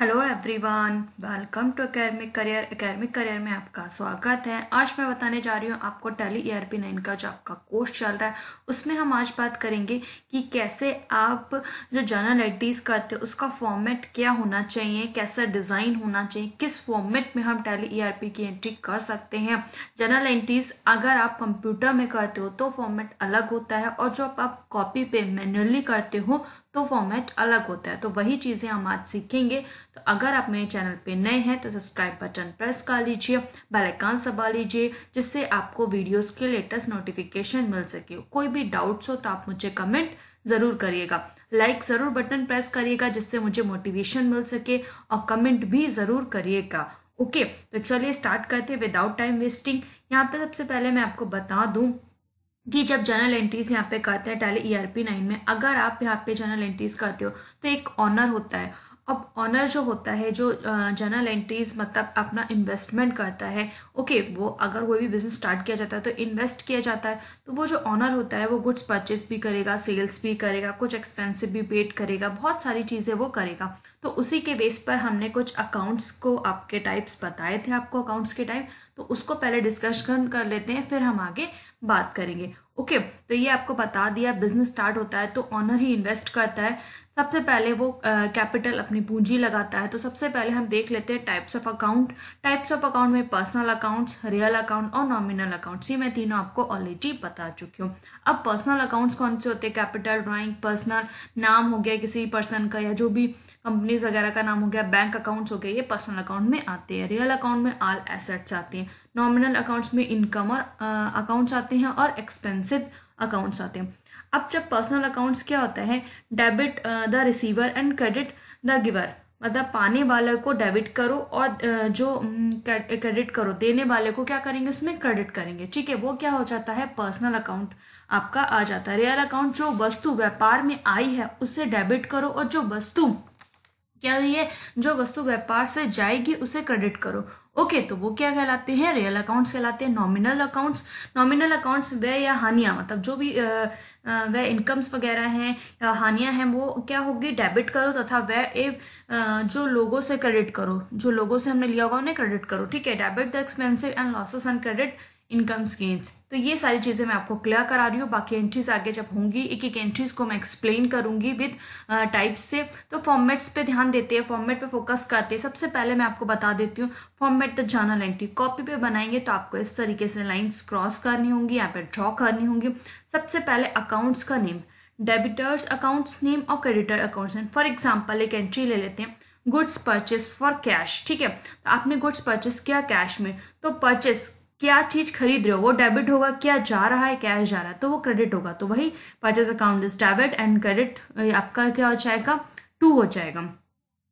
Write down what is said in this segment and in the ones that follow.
hello everyone welcome to academic career academic career में आपका स्वागत है आज मैं बताने जा रही हूँ आपको Tally E R P nine का जो आपका कोर्स चल रहा है उसमें हम आज बात करेंगे कि कैसे आप जो जर्नल एडीज़ करते हैं उसका फॉर्मेट क्या होना चाहिए कैसा डिज़ाइन होना चाहिए किस फॉर्मेट में हम टेली ई आर पी की एंट्री कर सकते हैं जर्नल एंट्रीज अगर आप कंप्यूटर में करते हो तो फॉर्मेट अलग होता है और जो आप, आप कॉपी पे मैनुअली करते हो तो फॉर्मेट अलग होता है तो वही चीज़ें हम आज सीखेंगे तो अगर आप मेरे चैनल पे नए हैं तो सब्सक्राइब बटन प्रेस कर लीजिए बेल आइकन दबा लीजिए जिससे आपको वीडियोस के लेटेस्ट नोटिफिकेशन मिल सके कोई भी डाउट्स हो तो आप मुझे कमेंट ज़रूर करिएगा लाइक ज़रूर बटन प्रेस करिएगा जिससे मुझे मोटिवेशन मिल सके और कमेंट भी ज़रूर करिएगा ओके तो चलिए स्टार्ट करते विदाउट टाइम वेस्टिंग यहाँ पर सबसे पहले मैं आपको बता दूँ कि जब जर्नल एंट्रीज यहाँ पे करते हैं टैली ईआरपी नाइन में अगर आप यहाँ पे जर्नल एंट्रीज करते हो तो एक ऑनर होता है अब ऑनर जो होता है जो जनरल एंट्रीज मतलब अपना इन्वेस्टमेंट करता है ओके वो अगर कोई भी बिजनेस स्टार्ट किया जाता है तो इन्वेस्ट किया जाता है तो वो जो ऑनर होता है वो गुड्स परचेस भी करेगा सेल्स भी करेगा कुछ एक्सपेंसिव भी पेड करेगा बहुत सारी चीज़ें वो करेगा तो उसी के बेस पर हमने कुछ अकाउंट्स को आपके टाइप्स बताए थे आपको अकाउंट्स के टाइप तो उसको पहले डिस्कशन कर लेते हैं फिर हम आगे बात करेंगे ओके okay, तो ये आपको बता दिया बिजनेस स्टार्ट होता है तो ऑनर ही इन्वेस्ट करता है सबसे पहले वो कैपिटल अपनी पूंजी लगाता है तो सबसे पहले हम देख लेते हैं types of account types of account में पर्सनल अकाउंट्स रियल अकाउंट और नॉमिनल अकाउंट्स ये मैं तीनों आपको ऑलरेडी बता चुकी हूँ अब पर्सनल अकाउंट्स कौन से होते हैं कैपिटल ड्राॅइंग पर्सनल नाम हो गया किसी पर्सन का या जो भी कंपनीज वगैरह का नाम हो गया बैंक अकाउंट्स हो गया ये पर्सनल अकाउंट में आते हैं रियल अकाउंट में आल एसेट्स आते हैं नॉमिनल अकाउंट्स में इनकम और अकाउंट्स आते हैं और एक्सपेंसिव अकाउंट्स आते हैं अब जब पर्सनल अकाउंट्स क्या होता है debit the receiver and credit the giver मतलब पाने वाले को डेबिट करो और जो क्रेडिट करो देने वाले को क्या करेंगे उसमें क्रेडिट करेंगे ठीक है वो क्या हो जाता है पर्सनल अकाउंट आपका आ जाता है रियल अकाउंट जो वस्तु व्यापार में आई है उससे डेबिट करो और जो वस्तु क्या हुई है जो वस्तु व्यापार से जाएगी उसे क्रेडिट करो ओके तो वो क्या कहलाते हैं रियल अकाउंट्स कहलाते हैं नॉमिनल अकाउंट्स नॉमिनल अकाउंट्स व्यय या हानियाँ मतलब जो भी वे इनकम्स वगैरह हैं या हानियाँ हैं वो क्या होगी डेबिट करो तथा ए जो लोगों से क्रेडिट करो जो लोगों से हमने लिया होगा उन्हें क्रेडिट करो ठीक है debit the expensive and losses and credit incomes gains तो ये सारी चीज़ें मैं आपको क्लियर करा रही हूँ बाकी एंट्रीज आगे जब होंगी एक एक एंट्रीज को मैं एक्सप्लेन करूँगी विद टाइप्स uh, से तो फॉर्मेट्स पे ध्यान देते हैं फॉर्मेट पे फोकस करते हैं सबसे पहले मैं आपको बता देती हूँ format the journal entry copy पे बनाएंगे तो आपको इस तरीके से लाइन्स क्रॉस करनी होंगी यहाँ पर ड्रॉ करनी होंगी सबसे पहले अकाउंट्स का नेम डेबिटर्स अकाउंट्स नेम और creditor accounts name for example एक एंट्री ले लेते हैं गुड्स परचेस फॉर कैश ठीक है तो आपने गुड्स परचेस किया कैश में तो परचेस क्या चीज खरीद रहे हो वो डेबिट होगा क्या जा रहा है कैश जा रहा है तो वो क्रेडिट होगा तो वही purchase account is debit and credit आपका क्या हो जाएगा टू हो जाएगा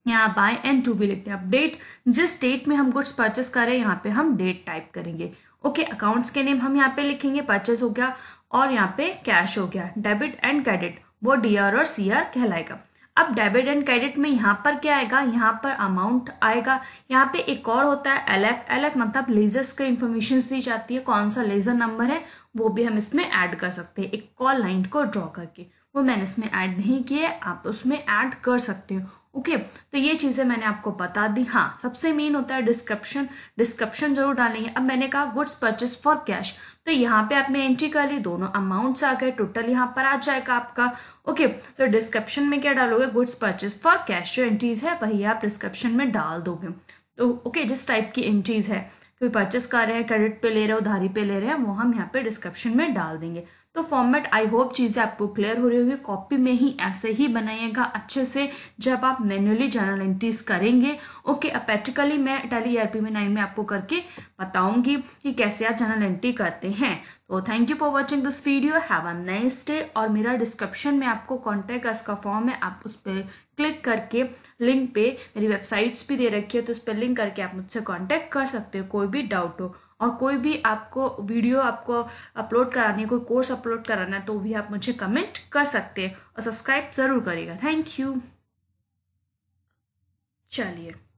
यहाँ बाय एंड टू भी लिखते हैं आप डेट जिस डेट में हम गुड्स परचेस करें यहाँ पे हम डेट टाइप करेंगे ओके okay, अकाउंट्स के नेम हम यहाँ पे लिखेंगे परचेस हो गया और यहाँ पे कैश हो गया डेबिट एंड क्रेडिट वो डी और सी कहलाएगा अब डेबिट एंड क्रेडिट में यहाँ पर क्या आएगा यहाँ पर अमाउंट आएगा यहाँ पे एक और होता है एल एफ मतलब लेजर्स का इंफॉर्मेशन दी जाती है कौन सा लेजर नंबर है वो भी हम इसमें ऐड कर सकते हैं एक कॉल लाइन को ड्रॉ करके वो मैंने इसमें ऐड नहीं किए आप उसमें ऐड कर सकते हो ओके okay, तो ये चीज़ें मैंने आपको बता दी हाँ सबसे मेन होता है डिस्क्रिप्शन डिस्क्रिप्शन जरूर डालेंगे अब मैंने कहा गुड्स परचेस फॉर कैश तो यहाँ पे आपने एंट्री कर ली दोनों अमाउंट्स आ गए टोटल यहाँ पर आ जाएगा आपका ओके okay, तो डिस्क्रिप्शन में क्या डालोगे गुड्स परचेस फॉर कैश जो एंट्रीज है वही आप डिस्क्रिप्शन में डाल दोगे तो ओके okay, जिस टाइप की एंट्रीज है कोई परचेस कर रहे हैं क्रेडिट पे ले रहे हो उधारी पे ले रहे हैं वो हम यहाँ पे डिस्क्रिप्शन में डाल देंगे तो फॉर्मेट आई होप चीज़ें आपको क्लियर हो रही होगी कॉपी में ही ऐसे ही बनाइएगा अच्छे से जब आप मैन्युअली जर्नल एंट्रीज करेंगे ओके अब प्रैक्टिकली मैं टेली ईआरपी e में नाइन में आपको करके बताऊंगी कि कैसे आप जर्नल एंट्री करते हैं तो thank you for watching this video have a nice day और मेरा डिस्क्रिप्शन में आपको कॉन्टैक्ट अस का फॉर्म है आप उस पर क्लिक करके लिंक पे मेरी वेबसाइट्स भी दे रखी है तो उस पर लिंक करके आप मुझसे कॉन्टैक्ट कर सकते हो कोई भी डाउट हो और कोई भी आपको वीडियो आपको अपलोड करानी है कोई कोर्स अपलोड कराना है तो भी आप मुझे कमेंट कर सकते हैं और सब्सक्राइब ज़रूर करिएगा थैंक यू चलिए